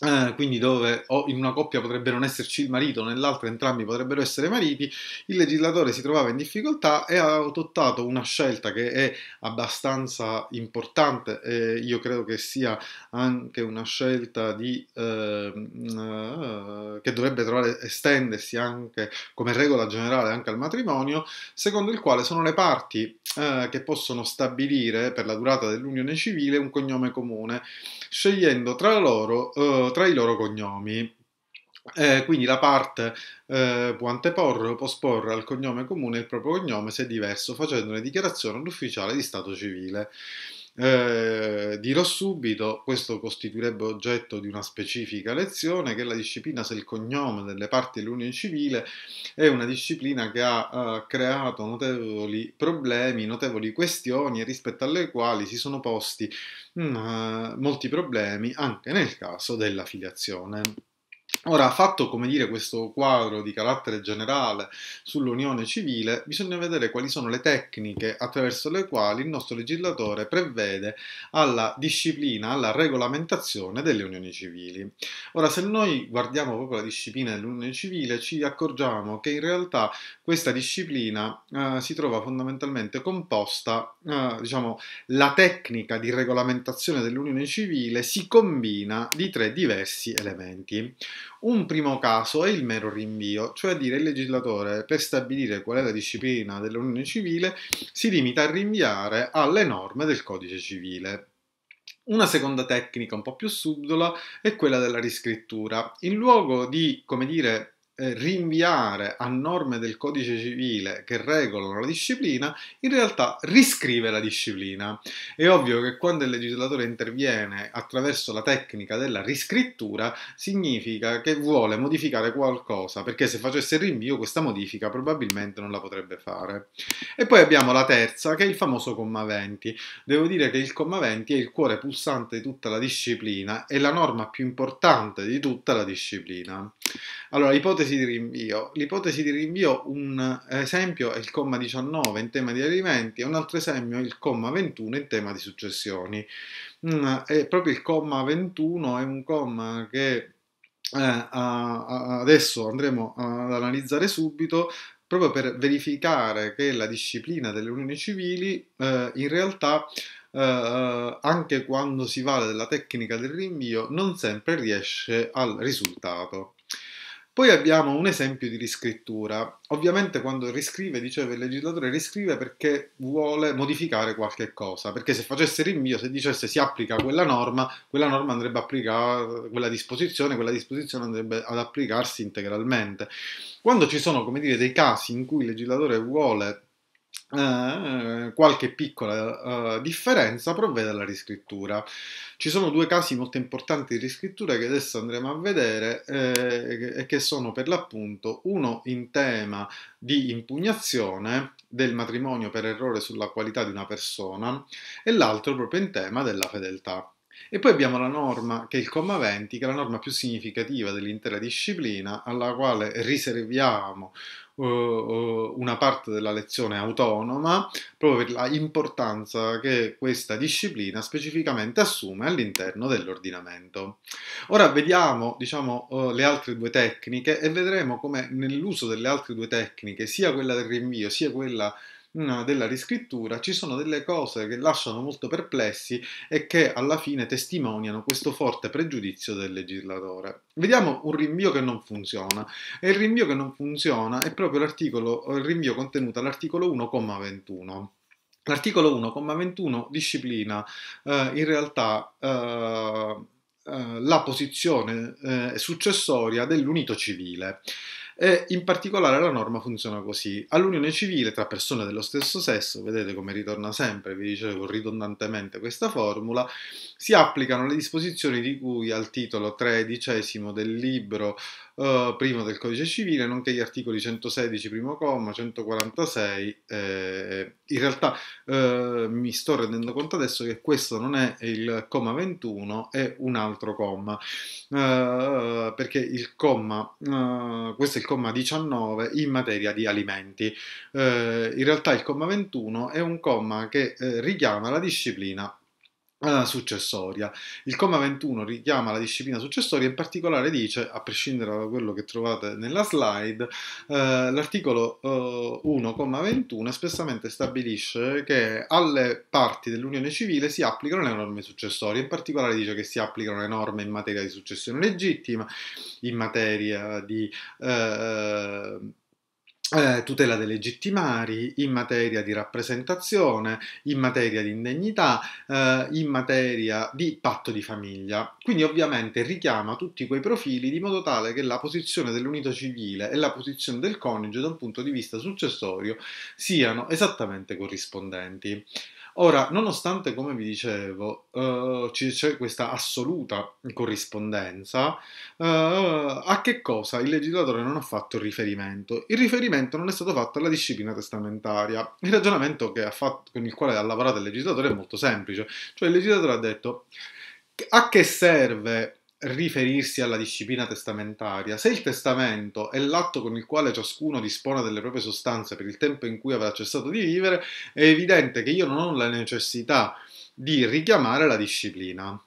S1: Uh, quindi dove o in una coppia potrebbe non esserci il marito, nell'altra entrambi potrebbero essere mariti, il legislatore si trovava in difficoltà e ha adottato una scelta che è abbastanza importante e io credo che sia anche una scelta di, uh, uh, che dovrebbe trovare, estendersi anche come regola generale anche al matrimonio, secondo il quale sono le parti eh, che possono stabilire per la durata dell'unione civile un cognome comune, scegliendo tra loro tra i loro cognomi. Eh, quindi la parte eh, può anteporre o posporre al cognome comune il proprio cognome se è diverso, facendo una dichiarazione all'ufficiale di stato civile. Eh, dirò subito, questo costituirebbe oggetto di una specifica lezione, che la disciplina se il cognome delle parti dell'Unione Civile è una disciplina che ha eh, creato notevoli problemi, notevoli questioni rispetto alle quali si sono posti mh, mm, eh, molti problemi anche nel caso della filiazione. Ora, fatto come dire questo quadro di carattere generale sull'unione civile, bisogna vedere quali sono le tecniche attraverso le quali il nostro legislatore prevede alla disciplina, alla regolamentazione delle unioni civili. Ora, se noi guardiamo proprio la disciplina dell'unione civile, ci accorgiamo che in realtà questa disciplina eh, si trova fondamentalmente composta, eh, diciamo, la tecnica di regolamentazione dell'unione civile si combina di tre diversi elementi. Un primo caso è il mero rinvio, cioè a dire il legislatore per stabilire qual è la disciplina dell'unione civile si limita a rinviare alle norme del codice civile. Una seconda tecnica un po' più subdola è quella della riscrittura. In luogo di, come dire, eh, rinviare a norme del codice civile che regolano la disciplina, in realtà riscrive la disciplina. È ovvio che quando il legislatore interviene attraverso la tecnica della riscrittura, significa che vuole modificare qualcosa, perché se facesse il rinvio questa modifica probabilmente non la potrebbe fare. E poi abbiamo la terza, che è il famoso comma 20. Devo dire che il comma 20 è il cuore pulsante di tutta la disciplina, è la norma più importante di tutta la disciplina. Allora, ipotesi di rinvio. L'ipotesi di rinvio, un esempio è il comma 19 in tema di alimenti e un altro esempio è il comma 21 in tema di successioni. Mm, proprio il comma 21 è un comma che eh, adesso andremo ad analizzare subito proprio per verificare che la disciplina delle unioni civili eh, in realtà Uh, anche quando si vale della tecnica del rinvio, non sempre riesce al risultato. Poi abbiamo un esempio di riscrittura. Ovviamente quando riscrive, dicevo, il legislatore riscrive perché vuole modificare qualche cosa, perché se facesse rinvio, se dicesse si applica quella norma, quella norma andrebbe applicata, quella disposizione, quella disposizione andrebbe ad applicarsi integralmente. Quando ci sono, come dire, dei casi in cui il legislatore vuole eh, qualche piccola eh, differenza provvede alla riscrittura. Ci sono due casi molto importanti di riscrittura che adesso andremo a vedere eh, e che sono per l'appunto uno in tema di impugnazione del matrimonio per errore sulla qualità di una persona e l'altro proprio in tema della fedeltà. E poi abbiamo la norma che è il comma 20, che è la norma più significativa dell'intera disciplina, alla quale riserviamo eh, eh, una parte della lezione autonoma proprio per l'importanza che questa disciplina specificamente assume all'interno dell'ordinamento. Ora vediamo diciamo, eh, le altre due tecniche e vedremo come nell'uso delle altre due tecniche, sia quella del rinvio sia quella della riscrittura ci sono delle cose che lasciano molto perplessi e che alla fine testimoniano questo forte pregiudizio del legislatore. Vediamo un rinvio che non funziona e il rinvio che non funziona è proprio l'articolo, il rinvio contenuto all'articolo 1,21. L'articolo 1,21 disciplina eh, in realtà eh, eh la posizione eh, successoria dell'unito civile. E in particolare la norma funziona così. All'unione civile tra persone dello stesso sesso, vedete come ritorna sempre, vi dicevo ridondantemente questa formula, si applicano le disposizioni di cui al titolo tredicesimo del libro eh, primo del codice civile, nonché gli articoli 116 primo comma, 146. Eh, in realtà eh, mi sto rendendo conto adesso che questo non è il comma 21, è un altro comma, eh, perché il comma, eh, questo è il comma 19 in materia di alimenti. in realtà il comma 21 è un comma che richiama la disciplina successoria. Il comma 21 richiama la disciplina successoria, in particolare dice, a prescindere da quello che trovate nella slide, eh, l'articolo eh, 1,21 espressamente stabilisce che alle parti dell'unione civile si applicano le norme successorie, in particolare dice che si applicano le norme in materia di successione legittima, in materia di... Eh, eh, tutela dei legittimari, in materia di rappresentazione, in materia di indegnità, eh, in materia di patto di famiglia. Quindi ovviamente richiama tutti quei profili di modo tale che la posizione dell'unito civile e la posizione del coniuge da un punto di vista successorio siano esattamente corrispondenti. Ora, nonostante, come vi dicevo, uh, c'è questa assoluta corrispondenza, uh, a che cosa il legislatore non ha fatto riferimento? Il riferimento non è stato fatto alla disciplina testamentaria. Il ragionamento fatto, con il quale ha lavorato il legislatore è molto semplice, cioè il legislatore ha detto a che serve riferirsi alla disciplina testamentaria. Se il testamento è l'atto con il quale ciascuno dispone delle proprie sostanze per il tempo in cui avrà cessato di vivere, è evidente che io non ho la necessità di richiamare la disciplina.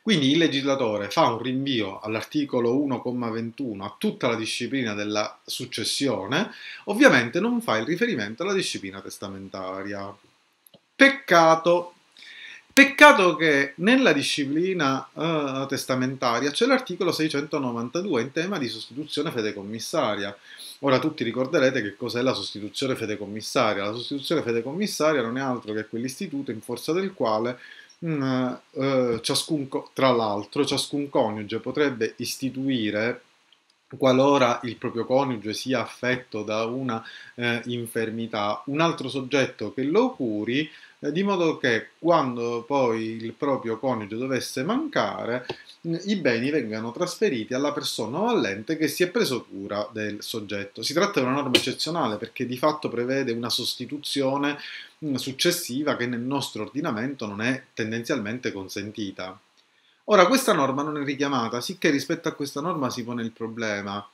S1: Quindi il legislatore fa un rinvio all'articolo 1,21 a tutta la disciplina della successione, ovviamente non fa il riferimento alla disciplina testamentaria. Peccato Peccato che nella disciplina uh, testamentaria c'è l'articolo 692 in tema di sostituzione fedecommissaria. Ora tutti ricorderete che cos'è la sostituzione fedecommissaria. La sostituzione fedecommissaria non è altro che quell'istituto in forza del quale mh, mm, eh, uh, ciascun, tra l'altro ciascun coniuge potrebbe istituire qualora il proprio coniuge sia affetto da una eh, infermità, un altro soggetto che lo curi di modo che quando poi il proprio coniuge dovesse mancare, i beni vengano trasferiti alla persona o all'ente che si è preso cura del soggetto. Si tratta di una norma eccezionale perché di fatto prevede una sostituzione mm, successiva che nel nostro ordinamento non è tendenzialmente consentita. Ora, questa norma non è richiamata, sicché rispetto a questa norma si pone il problema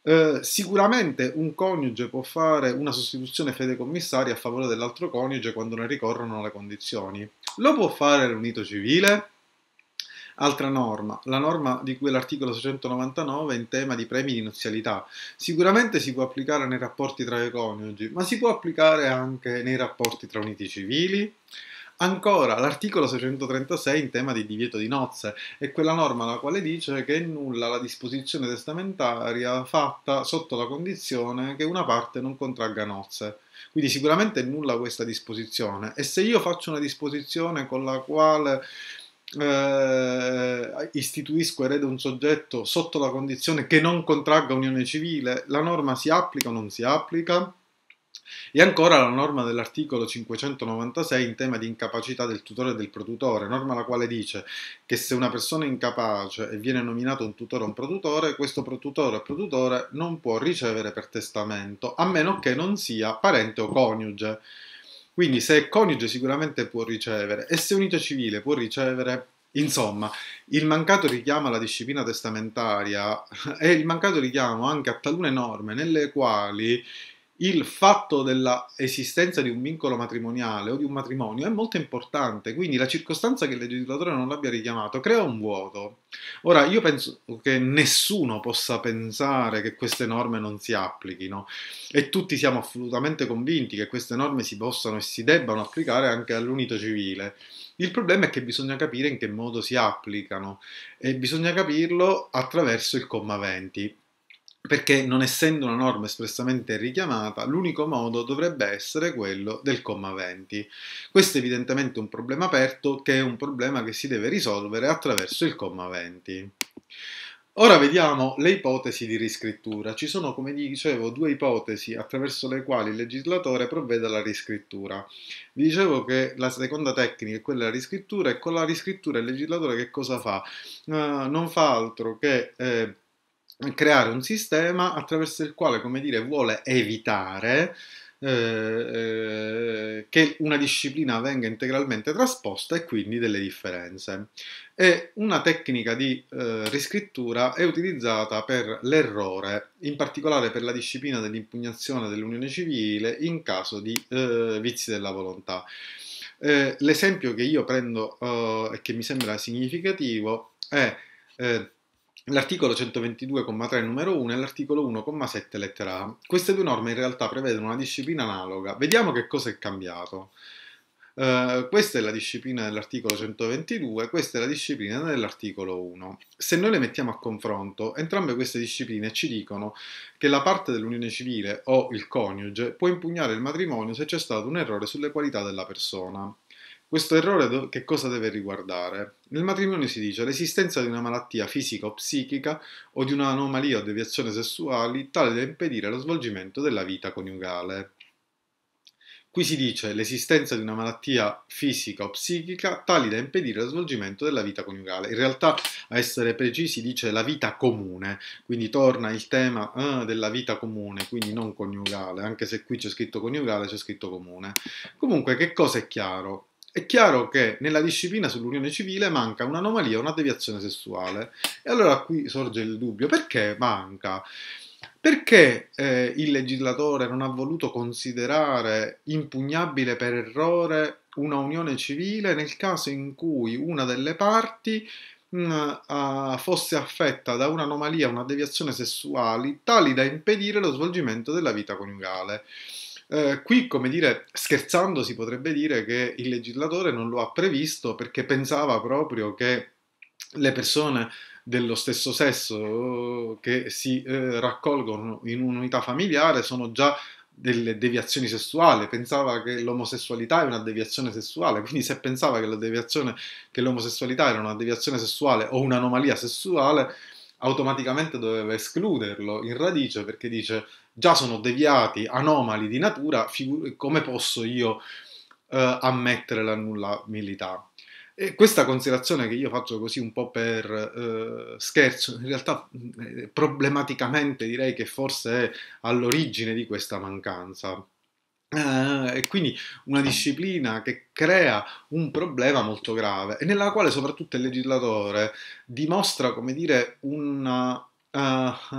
S1: eh, sicuramente un coniuge può fare una sostituzione fede commissaria a favore dell'altro coniuge quando ne ricorrono le condizioni. Lo può fare l'unito civile? Altra norma, la norma di cui è l'articolo 699 in tema di premi di nuzialità. Sicuramente si può applicare nei rapporti tra i coniugi, ma si può applicare anche nei rapporti tra uniti civili? Ancora l'articolo 636 in tema di divieto di nozze è quella norma la quale dice che è nulla la disposizione testamentaria fatta sotto la condizione che una parte non contragga nozze. Quindi sicuramente è nulla questa disposizione e se io faccio una disposizione con la quale eh, istituisco erede un soggetto sotto la condizione che non contragga unione civile, la norma si applica o non si applica? E ancora la norma dell'articolo 596 in tema di incapacità del tutore e del produttore, norma la quale dice che se una persona è incapace e viene nominato un tutore o un produttore, questo produttore o produttore non può ricevere per testamento, a meno che non sia parente o coniuge. Quindi se è coniuge sicuramente può ricevere e se è unito civile può ricevere Insomma, il mancato richiamo alla disciplina testamentaria e il mancato richiamo anche a talune norme nelle quali il fatto dell'esistenza di un vincolo matrimoniale o di un matrimonio è molto importante, quindi la circostanza che il legislatore non l'abbia richiamato crea un vuoto. Ora, io penso che nessuno possa pensare che queste norme non si applichino e tutti siamo assolutamente convinti che queste norme si possano e si debbano applicare anche all'unito civile. Il problema è che bisogna capire in che modo si applicano e bisogna capirlo attraverso il comma 20 perché non essendo una norma espressamente richiamata, l'unico modo dovrebbe essere quello del comma 20. Questo è evidentemente un problema aperto che è un problema che si deve risolvere attraverso il comma 20. Ora vediamo le ipotesi di riscrittura. Ci sono, come dicevo, due ipotesi attraverso le quali il legislatore provvede alla riscrittura. Vi dicevo che la seconda tecnica è quella della riscrittura e con la riscrittura il legislatore che cosa fa? Uh, non fa altro che... Eh, creare un sistema attraverso il quale, come dire, vuole evitare eh, eh, che una disciplina venga integralmente trasposta e quindi delle differenze. E una tecnica di eh, riscrittura è utilizzata per l'errore, in particolare per la disciplina dell'impugnazione dell'unione civile in caso di eh, vizi della volontà. Eh, l'esempio che io prendo eh, e che mi sembra significativo è L'articolo 122,3 numero 1 e l'articolo 1,7 lettera A. Queste due norme in realtà prevedono una disciplina analoga. Vediamo che cosa è cambiato. Uh, questa è la disciplina dell'articolo 122, questa è la disciplina dell'articolo 1. Se noi le mettiamo a confronto, entrambe queste discipline ci dicono che la parte dell'unione civile o il coniuge può impugnare il matrimonio se c'è stato un errore sulle qualità della persona. Questo errore che cosa deve riguardare? Nel matrimonio si dice l'esistenza di una malattia fisica o psichica o di un'anomalia o deviazione sessuali tale da impedire lo svolgimento della vita coniugale. Qui si dice l'esistenza di una malattia fisica o psichica tali da impedire lo svolgimento della vita coniugale. In realtà, a essere precisi, dice la vita comune, quindi torna il tema eh, della vita comune, quindi non coniugale, anche se qui c'è scritto coniugale, c'è scritto comune. Comunque, che cosa è chiaro? È chiaro che nella disciplina sull'unione civile manca un'anomalia, una deviazione sessuale. E allora qui sorge il dubbio, perché manca? Perché eh, il legislatore non ha voluto considerare impugnabile per errore una unione civile nel caso in cui una delle parti mh, mm, fosse affetta da un'anomalia, una deviazione sessuale tali da impedire lo svolgimento della vita coniugale? Eh, qui, come dire, scherzando si potrebbe dire che il legislatore non lo ha previsto perché pensava proprio che le persone dello stesso sesso eh, che si eh, raccolgono in un'unità familiare sono già delle deviazioni sessuali, pensava che l'omosessualità è una deviazione sessuale, quindi se pensava che, che l'omosessualità era una deviazione sessuale o un'anomalia sessuale, automaticamente doveva escluderlo in radice perché dice già sono deviati, anomali di natura, figu- come posso io eh, ammettere la nulla milità? E questa considerazione che io faccio così un po' per eh, scherzo, in realtà eh, problematicamente direi che forse è all'origine di questa mancanza. Eh, e quindi una disciplina che crea un problema molto grave e nella quale soprattutto il legislatore dimostra, come dire, una uh,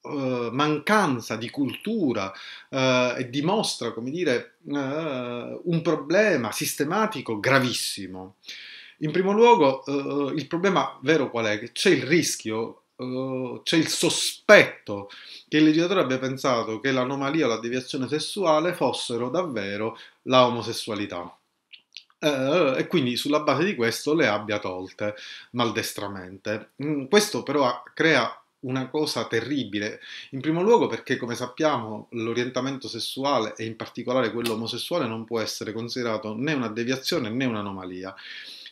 S1: uh, mancanza di cultura e dimostra, come dire, un problema sistematico gravissimo. In primo luogo, il problema vero qual è? Che c'è il rischio eh, c'è il sospetto che il legislatore abbia pensato che l'anomalia o la deviazione sessuale fossero davvero la omosessualità. Uh, e quindi sulla base di questo le abbia tolte maldestramente. Mm, questo però crea una cosa terribile. In primo luogo perché, come sappiamo, l'orientamento sessuale e in particolare quello omosessuale non può essere considerato né una deviazione né un'anomalia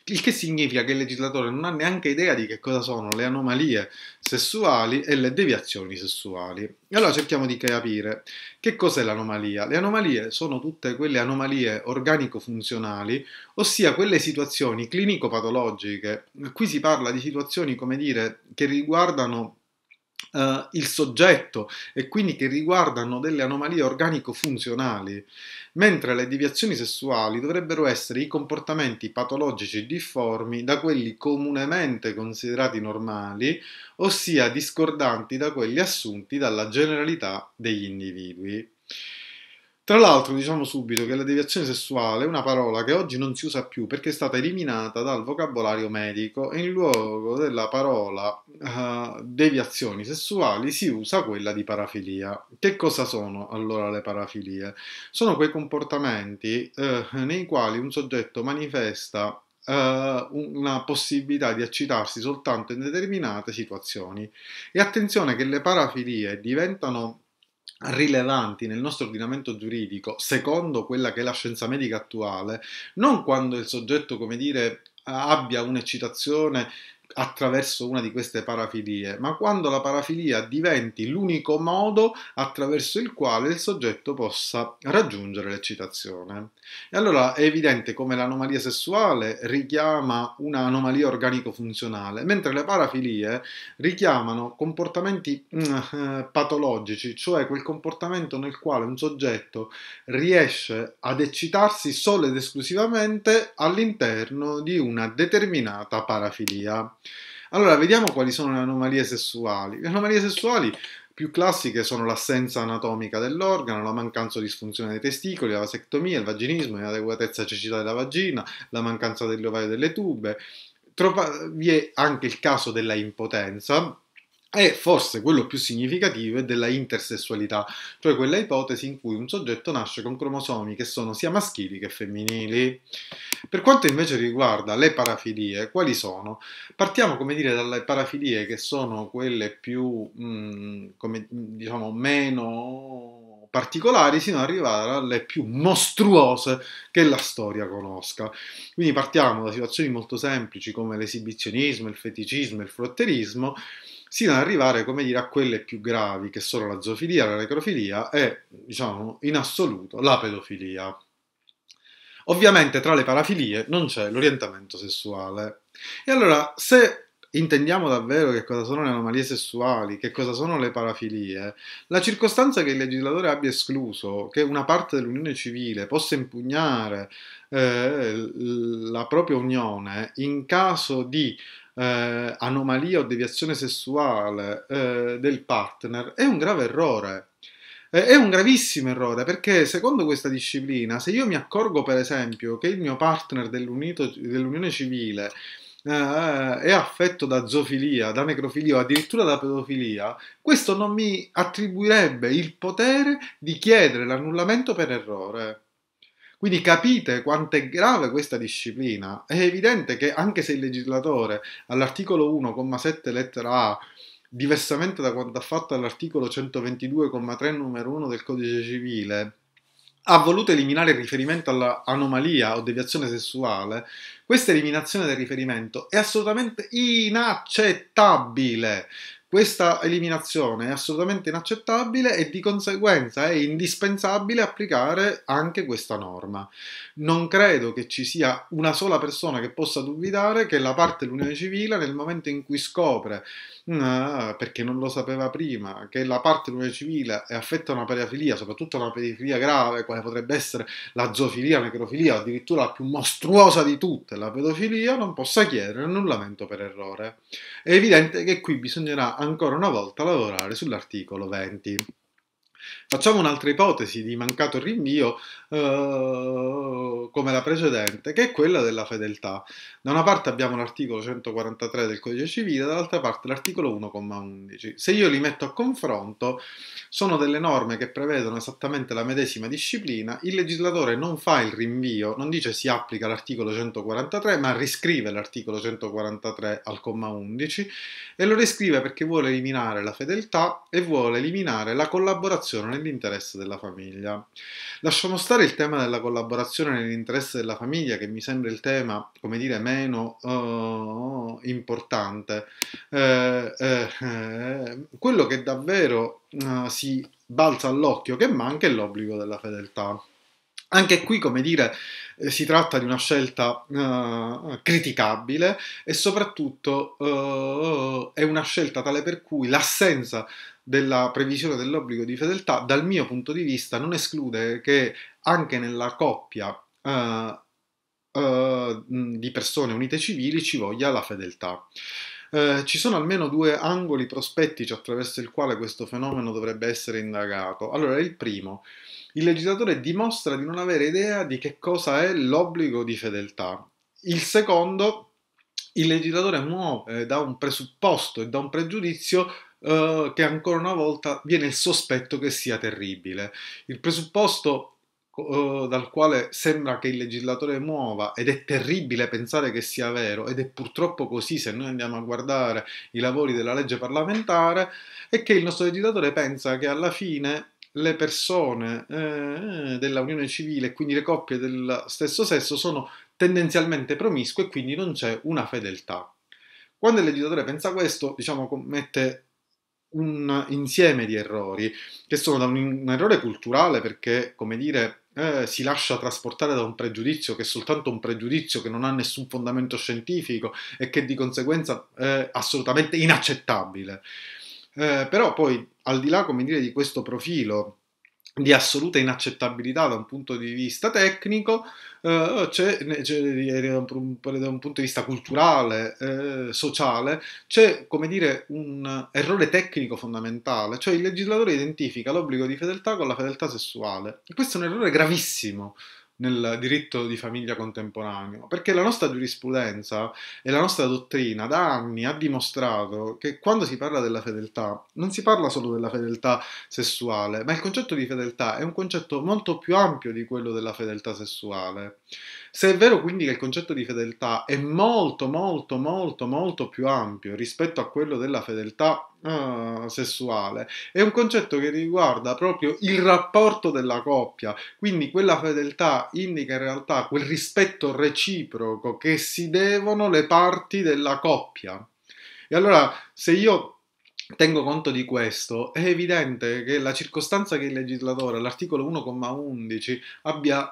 S1: il che significa che il legislatore non ha neanche idea di che cosa sono le anomalie sessuali e le deviazioni sessuali. E allora cerchiamo di capire che cos'è l'anomalia. Le anomalie sono tutte quelle anomalie organico-funzionali, ossia quelle situazioni clinico-patologiche. Qui si parla di situazioni, come dire, che riguardano Uh, il soggetto e quindi che riguardano delle anomalie organico-funzionali, mentre le deviazioni sessuali dovrebbero essere i comportamenti patologici difformi da quelli comunemente considerati normali, ossia discordanti da quelli assunti dalla generalità degli individui. Tra l'altro diciamo subito che la deviazione sessuale è una parola che oggi non si usa più perché è stata eliminata dal vocabolario medico e in luogo della parola uh, deviazioni sessuali si usa quella di parafilia. Che cosa sono allora le parafilie? Sono quei comportamenti uh, nei quali un soggetto manifesta eh, una possibilità di accitarsi soltanto in determinate situazioni. E attenzione che le parafilie diventano rilevanti nel nostro ordinamento giuridico, secondo quella che è la scienza medica attuale, non quando il soggetto, come dire, abbia un'eccitazione attraverso una di queste parafilie, ma quando la parafilia diventi l'unico modo attraverso il quale il soggetto possa raggiungere l'eccitazione. E allora è evidente come l'anomalia sessuale richiama un'anomalia organico-funzionale, mentre le parafilie richiamano comportamenti eh, patologici, cioè quel comportamento nel quale un soggetto riesce ad eccitarsi solo ed esclusivamente all'interno di una determinata parafilia. Allora, vediamo quali sono le anomalie sessuali. Le anomalie sessuali più classiche sono l'assenza anatomica dell'organo, la mancanza o disfunzione dei testicoli, la vasectomia, il vaginismo, l'inadeguatezza e cecità della vagina, la mancanza degli e delle tube. Tropa- vi è anche il caso della impotenza, e forse quello più significativo è della intersessualità, cioè quella ipotesi in cui un soggetto nasce con cromosomi che sono sia maschili che femminili. Per quanto invece riguarda le parafilie, quali sono? Partiamo come dire dalle parafilie che sono quelle più, mh, mm, come, diciamo, meno particolari, sino ad arrivare alle più mostruose che la storia conosca. Quindi partiamo da situazioni molto semplici come l'esibizionismo, il feticismo, il frotterismo sino ad arrivare come dire, a quelle più gravi che sono la zoofilia, la necrofilia e diciamo in assoluto la pedofilia. Ovviamente tra le parafilie non c'è l'orientamento sessuale. E allora se intendiamo davvero che cosa sono le anomalie sessuali, che cosa sono le parafilie, la circostanza che il legislatore abbia escluso che una parte dell'unione civile possa impugnare eh, la propria unione in caso di eh, anomalia o deviazione sessuale eh, del partner è un grave errore. Eh, è un gravissimo errore perché secondo questa disciplina, se io mi accorgo per esempio che il mio partner dell'unione civile Uh, è affetto da zoofilia, da necrofilia o addirittura da pedofilia, questo non mi attribuirebbe il potere di chiedere l'annullamento per errore. Quindi capite quanto è grave questa disciplina. È evidente che anche se il legislatore all'articolo 1,7 lettera A diversamente da quanto ha fatto all'articolo 122,3 numero 1 del codice civile, ha voluto eliminare il riferimento all'anomalia o deviazione sessuale, questa eliminazione del riferimento è assolutamente inaccettabile. Questa eliminazione è assolutamente inaccettabile e di conseguenza è indispensabile applicare anche questa norma. Non credo che ci sia una sola persona che possa dubitare che la parte dell'Unione Civile nel momento in cui scopre, mm, perché non lo sapeva prima, che la parte dell'Unione Civile è affetta a una perifilia, soprattutto una perifilia grave, quale potrebbe essere la zoofilia, la necrofilia, addirittura la più mostruosa di tutte, la pedofilia, non possa chiedere annullamento per errore. È evidente che qui bisognerà ancora una volta lavorare sull'articolo 20. Facciamo un'altra ipotesi di mancato rinvio eh, come la precedente, che è quella della fedeltà. Da una parte abbiamo l'articolo 143 del Codice Civile, dall'altra parte l'articolo 1,11. Se io li metto a confronto, sono delle norme che prevedono esattamente la medesima disciplina, il legislatore non fa il rinvio, non dice si applica l'articolo 143, ma riscrive l'articolo 143 al comma 11 e lo riscrive perché vuole eliminare la fedeltà e vuole eliminare la collaborazione nell'interesse della famiglia. Lasciamo stare il tema della collaborazione nell'interesse della famiglia, che mi sembra il tema, come dire, meno uh, importante. Eh, eh, quello che davvero uh, si balza all'occhio, che manca, è l'obbligo della fedeltà. Anche qui, come dire, eh, si tratta di una scelta uh, criticabile e soprattutto uh, è una scelta tale per cui l'assenza della previsione dell'obbligo di fedeltà, dal mio punto di vista, non esclude che anche nella coppia uh, uh, di persone unite civili ci voglia la fedeltà. Uh, ci sono almeno due angoli prospettici cioè, attraverso il quale questo fenomeno dovrebbe essere indagato. Allora, il primo, il legislatore dimostra di non avere idea di che cosa è l'obbligo di fedeltà. Il secondo, il legislatore muove da un presupposto e da un pregiudizio eh, che ancora una volta viene il sospetto che sia terribile. Il presupposto eh, dal quale sembra che il legislatore muova ed è terribile pensare che sia vero ed è purtroppo così se noi andiamo a guardare i lavori della legge parlamentare è che il nostro legislatore pensa che alla fine le persone eh, della unione civile quindi le coppie del stesso sesso sono tendenzialmente promiscue e quindi non c'è una fedeltà quando il legislatore pensa questo diciamo commette un insieme di errori, che sono da un, un errore culturale perché, come dire, eh, si lascia trasportare da un pregiudizio che è soltanto un pregiudizio che non ha nessun fondamento scientifico e che di conseguenza è assolutamente inaccettabile. Eh, però poi, al di là, come dire, di questo profilo di assoluta inaccettabilità da un punto di vista tecnico, eh, c'è, c'è, eh, da, un, da, un, punto di vista culturale, eh, sociale, c'è come dire un errore tecnico fondamentale, cioè il legislatore identifica l'obbligo di fedeltà con la fedeltà sessuale. E questo è un errore gravissimo, nel diritto di famiglia contemporaneo, perché la nostra giurisprudenza e la nostra dottrina da anni ha dimostrato che quando si parla della fedeltà non si parla solo della fedeltà sessuale, ma il concetto di fedeltà è un concetto molto più ampio di quello della fedeltà sessuale. Se è vero quindi che il concetto di fedeltà è molto, molto, molto, molto più ampio rispetto a quello della fedeltà uh, sessuale, è un concetto che riguarda proprio il rapporto della coppia, quindi quella fedeltà indica in realtà quel rispetto reciproco che si devono le parti della coppia. E allora, se io Tengo conto di questo, è evidente che la circostanza che il legislatore l'articolo 1,11 abbia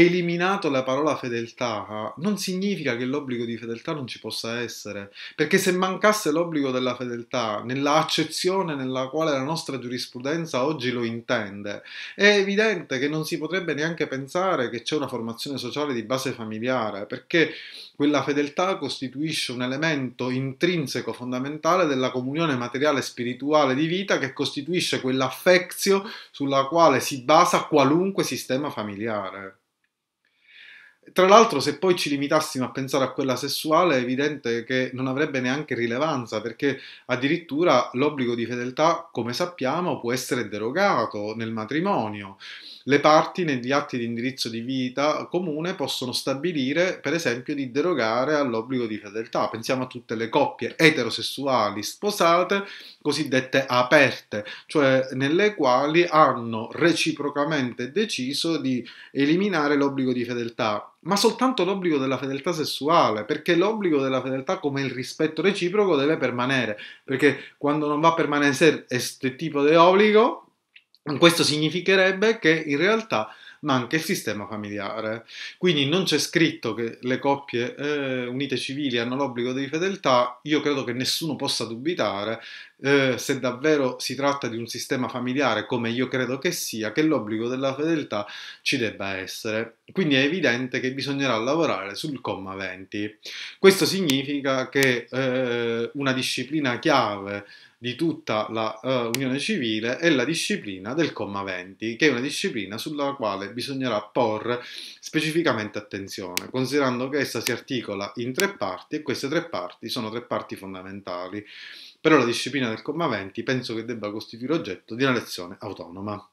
S1: eliminato la parola fedeltà non significa che l'obbligo di fedeltà non ci possa essere, perché se mancasse l'obbligo della fedeltà, nella accezione nella quale la nostra giurisprudenza oggi lo intende, è evidente che non si potrebbe neanche pensare che c'è una formazione sociale di base familiare, perché quella fedeltà costituisce un elemento intrinseco fondamentale della comunione materiale e spirituale di vita che costituisce quell'affezio sulla quale si basa qualunque sistema familiare. Tra l'altro, se poi ci limitassimo a pensare a quella sessuale, è evidente che non avrebbe neanche rilevanza, perché addirittura l'obbligo di fedeltà, come sappiamo, può essere derogato nel matrimonio. Le parti negli atti di indirizzo di vita comune possono stabilire, per esempio, di derogare all'obbligo di fedeltà. Pensiamo a tutte le coppie eterosessuali sposate cosiddette aperte, cioè nelle quali hanno reciprocamente deciso di eliminare l'obbligo di fedeltà, ma soltanto l'obbligo della fedeltà sessuale, perché l'obbligo della fedeltà come il rispetto reciproco deve permanere, perché quando non va a permanere questo tipo di obbligo, questo significherebbe che in realtà ma anche il sistema familiare. Quindi non c'è scritto che le coppie eh, unite civili hanno l'obbligo di fedeltà, io credo che nessuno possa dubitare eh, se davvero si tratta di un sistema familiare come io credo che sia, che l'obbligo della fedeltà ci debba essere. Quindi è evidente che bisognerà lavorare sul comma 20. Questo significa che eh, una disciplina chiave di tutta la uh, Unione Civile è la disciplina del comma 20, che è una disciplina sulla quale bisognerà porre specificamente attenzione, considerando che essa si articola in tre parti e queste tre parti sono tre parti fondamentali. Però la disciplina del comma 20 penso che debba costituire oggetto di una lezione autonoma.